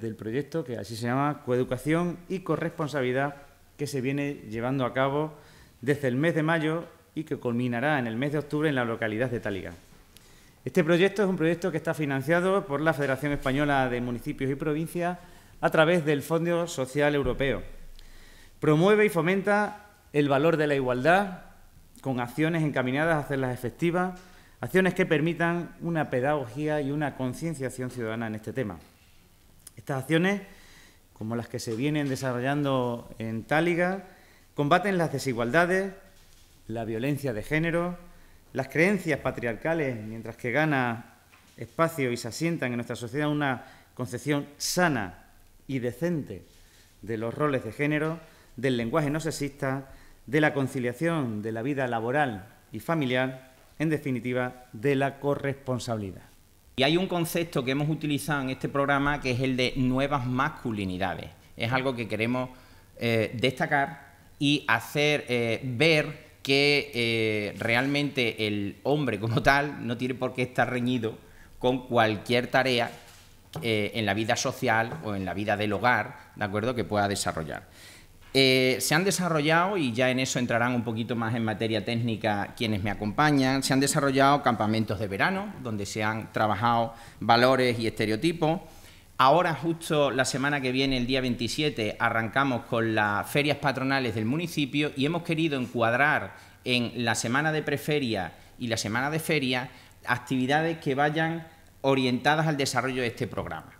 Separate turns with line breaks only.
del proyecto que así se llama Coeducación y Corresponsabilidad que se viene llevando a cabo desde el mes de mayo y que culminará en el mes de octubre en la localidad de Táliga. Este proyecto es un proyecto que está financiado por la Federación Española de Municipios y Provincias a través del Fondo Social Europeo. Promueve y fomenta el valor de la igualdad con acciones encaminadas a hacerlas efectivas, acciones que permitan una pedagogía y una concienciación ciudadana en este tema. Estas acciones, como las que se vienen desarrollando en Táliga, combaten las desigualdades, la violencia de género, las creencias patriarcales, mientras que gana espacio y se asientan en nuestra sociedad una concepción sana y decente de los roles de género, del lenguaje no sexista, de la conciliación de la vida laboral y familiar, en definitiva, de la corresponsabilidad. Y hay un concepto que hemos utilizado en este programa que es el de
nuevas masculinidades. Es algo que queremos eh, destacar y hacer eh, ver que eh, realmente el hombre como tal no tiene por qué estar reñido con cualquier tarea en la vida social o en la vida del hogar, ¿de acuerdo?, que pueda desarrollar. Eh, se han desarrollado, y ya en eso entrarán un poquito más en materia técnica quienes me acompañan, se han desarrollado campamentos de verano, donde se han trabajado valores y estereotipos. Ahora, justo la semana que viene, el día 27, arrancamos con las ferias patronales del municipio y hemos querido encuadrar en la semana de preferia y la semana de feria
actividades que vayan orientadas al desarrollo de este programa.